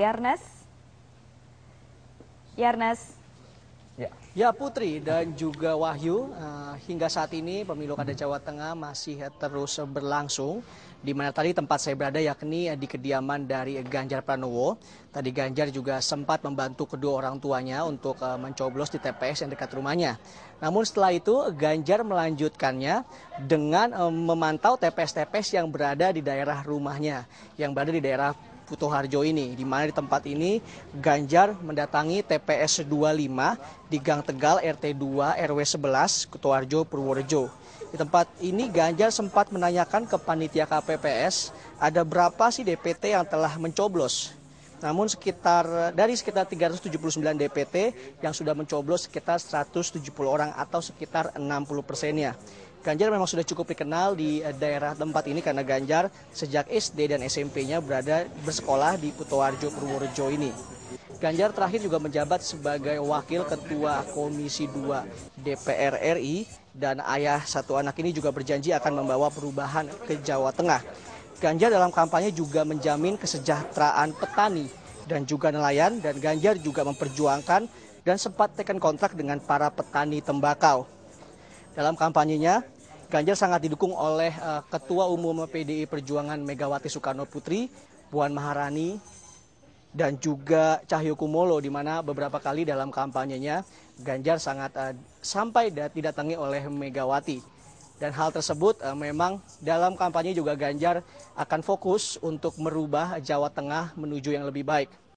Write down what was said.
Yarnes. Yarnes. Ya. ya Putri dan juga Wahyu, uh, hingga saat ini pemilu kada Jawa Tengah masih terus berlangsung di mana tadi tempat saya berada yakni di kediaman dari Ganjar Pranowo. Tadi Ganjar juga sempat membantu kedua orang tuanya untuk eh, mencoblos di TPS yang dekat rumahnya. Namun setelah itu Ganjar melanjutkannya dengan eh, memantau TPS-TPS yang berada di daerah rumahnya, yang berada di daerah Kuto Harjo ini, di mana di tempat ini Ganjar mendatangi TPS 25 di Gang Tegal RT 2 RW 11 Kuto Harjo Purworejo. Di tempat ini Ganjar sempat menanyakan ke panitia KPPS ada berapa sih DPT yang telah mencoblos. Namun sekitar dari sekitar 379 DPT yang sudah mencoblos sekitar 170 orang atau sekitar 60 persennya. Ganjar memang sudah cukup dikenal di eh, daerah tempat ini karena Ganjar sejak SD dan SMP-nya berada bersekolah di Kutoarjo Purworejo ini. Ganjar terakhir juga menjabat sebagai wakil ketua Komisi 2 DPR RI dan ayah satu anak ini juga berjanji akan membawa perubahan ke Jawa Tengah. Ganjar dalam kampanye juga menjamin kesejahteraan petani dan juga nelayan dan Ganjar juga memperjuangkan dan sempat tekan kontrak dengan para petani tembakau dalam kampanyenya Ganjar sangat didukung oleh uh, Ketua Umum PDI Perjuangan Megawati Soekarno Putri, Puan Maharani, dan juga Cahyokumolo di mana beberapa kali dalam kampanyenya Ganjar sangat uh, sampai didatangi oleh Megawati. Dan hal tersebut uh, memang dalam kampanye juga Ganjar akan fokus untuk merubah Jawa Tengah menuju yang lebih baik.